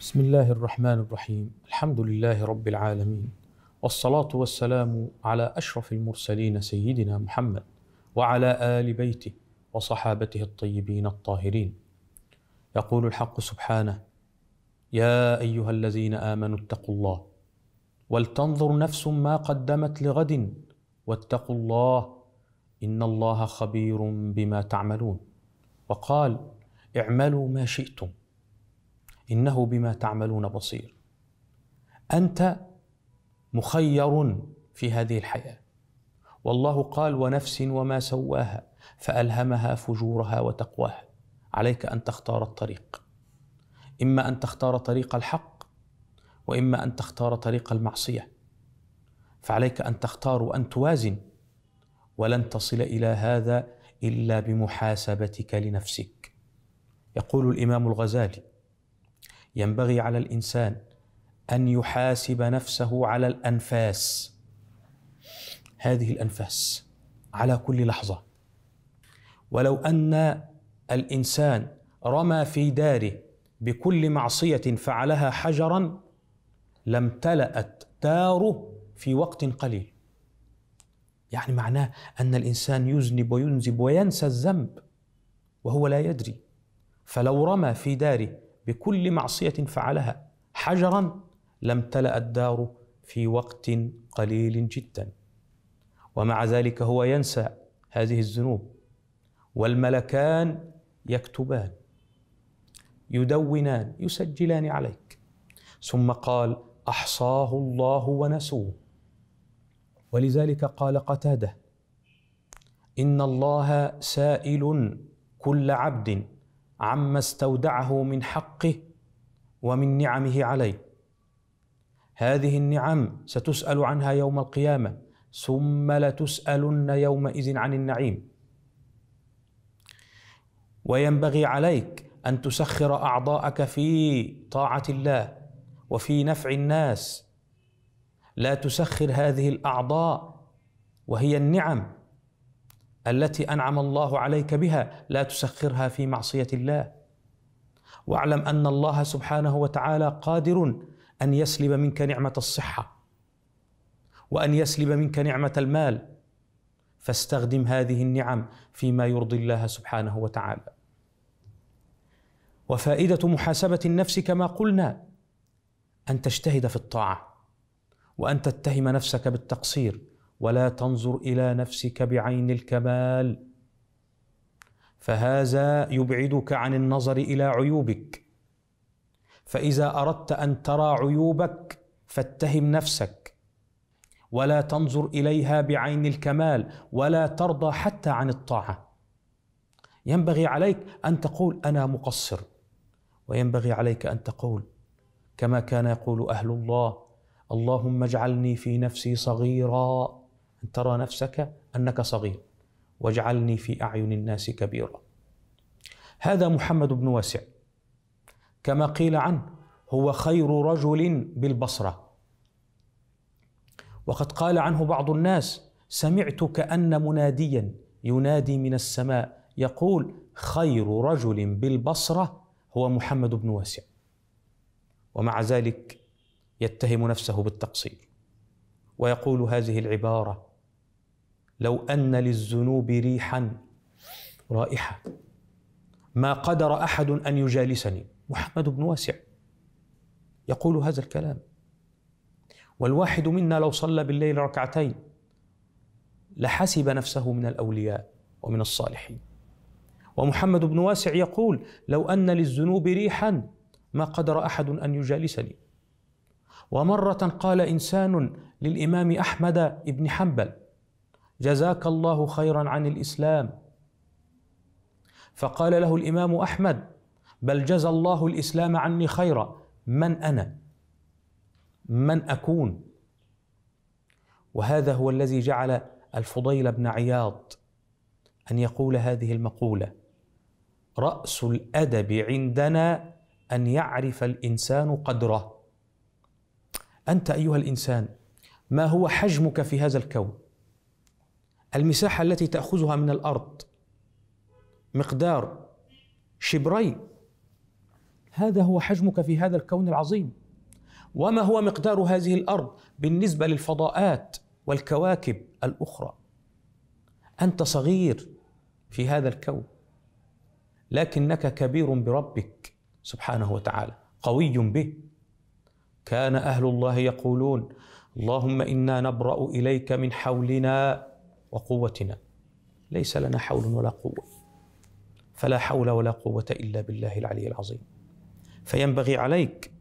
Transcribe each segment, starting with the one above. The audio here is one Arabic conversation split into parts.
بسم الله الرحمن الرحيم الحمد لله رب العالمين والصلاة والسلام على أشرف المرسلين سيدنا محمد وعلى آل بيته وصحابته الطيبين الطاهرين يقول الحق سبحانه يا أيها الذين آمنوا اتقوا الله ولتنظر نفس ما قدمت لغد واتقوا الله إن الله خبير بما تعملون وقال اعملوا ما شئتم انه بما تعملون بصير انت مخير في هذه الحياه والله قال ونفس وما سواها فالهمها فجورها وتقواها عليك ان تختار الطريق اما ان تختار طريق الحق واما ان تختار طريق المعصيه فعليك ان تختار وان توازن ولن تصل الى هذا الا بمحاسبتك لنفسك يقول الامام الغزالي ينبغي على الانسان ان يحاسب نفسه على الانفاس هذه الانفاس على كل لحظه ولو ان الانسان رمى في داره بكل معصيه فعلها حجرا لم تلات داره في وقت قليل يعني معناه ان الانسان يذنب وينزب وينسى الذنب وهو لا يدري فلو رمى في داره بكل معصية فعلها حجرا لم تلأ الدار في وقت قليل جدا ومع ذلك هو ينسى هذه الذنوب والملكان يكتبان يدونان يسجلان عليك ثم قال احصاه الله ونسوه ولذلك قال قتاده ان الله سائل كل عبد عما استودعه من حقه ومن نعمه عليه هذه النعم ستسال عنها يوم القيامه ثم لتسالن يومئذ عن النعيم وينبغي عليك ان تسخر اعضاءك في طاعه الله وفي نفع الناس لا تسخر هذه الاعضاء وهي النعم التي انعم الله عليك بها لا تسخرها في معصيه الله واعلم ان الله سبحانه وتعالى قادر ان يسلب منك نعمه الصحه وان يسلب منك نعمه المال فاستخدم هذه النعم فيما يرضي الله سبحانه وتعالى وفائده محاسبه النفس كما قلنا ان تجتهد في الطاعه وان تتهم نفسك بالتقصير ولا تنظر الى نفسك بعين الكمال فهذا يبعدك عن النظر الى عيوبك فاذا اردت ان ترى عيوبك فاتهم نفسك ولا تنظر اليها بعين الكمال ولا ترضى حتى عن الطاعه ينبغي عليك ان تقول انا مقصر وينبغي عليك ان تقول كما كان يقول اهل الله اللهم اجعلني في نفسي صغيرا أن ترى نفسك أنك صغير واجعلني في أعين الناس كبيرا هذا محمد بن واسع كما قيل عنه هو خير رجل بالبصرة وقد قال عنه بعض الناس سمعت كأن مناديا ينادي من السماء يقول خير رجل بالبصرة هو محمد بن واسع ومع ذلك يتهم نفسه بالتقصير ويقول هذه العباره لو أن للذنوب ريحا رائحة ما قدر أحد أن يجالسني محمد بن واسع يقول هذا الكلام والواحد منا لو صلى بالليل ركعتين لحسب نفسه من الأولياء ومن الصالحين ومحمد بن واسع يقول لو أن للذنوب ريحا ما قدر أحد أن يجالسني ومرة قال إنسان للإمام أحمد بن حنبل جزاك الله خيرا عن الاسلام فقال له الامام احمد بل جزى الله الاسلام عني خيرا من انا من اكون وهذا هو الذي جعل الفضيل بن عياض ان يقول هذه المقوله راس الادب عندنا ان يعرف الانسان قدره انت ايها الانسان ما هو حجمك في هذا الكون المساحة التي تأخذها من الأرض مقدار شبري هذا هو حجمك في هذا الكون العظيم وما هو مقدار هذه الأرض بالنسبة للفضاءات والكواكب الأخرى أنت صغير في هذا الكون لكنك كبير بربك سبحانه وتعالى قوي به كان أهل الله يقولون اللهم إنا نبرأ إليك من حولنا وقوتنا ليس لنا حول ولا قوه فلا حول ولا قوه الا بالله العلي العظيم فينبغي عليك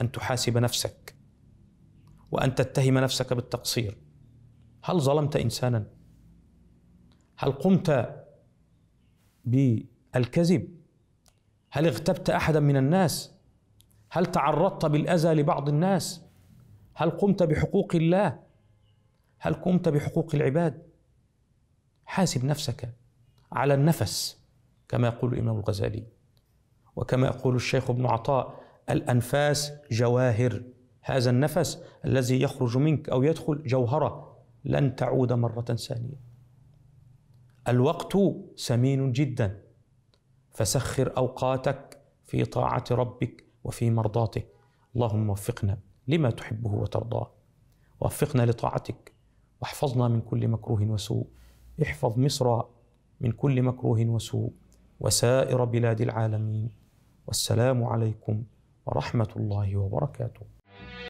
ان تحاسب نفسك وان تتهم نفسك بالتقصير هل ظلمت انسانا هل قمت بالكذب هل اغتبت احدا من الناس هل تعرضت بالاذى لبعض الناس هل قمت بحقوق الله هل قمت بحقوق العباد حاسب نفسك على النفس كما يقول الإمام الغزالي وكما يقول الشيخ ابن عطاء الأنفاس جواهر هذا النفس الذي يخرج منك أو يدخل جوهرة لن تعود مرة ثانية الوقت ثمين جدا فسخر اوقاتك في طاعه ربك وفي مرضاته اللهم وفقنا لما تحبه وترضاه وفقنا لطاعتك واحفظنا من كل مكروه وسوء احفظ مصر من كل مكروه وسوء وسائر بلاد العالمين والسلام عليكم ورحمه الله وبركاته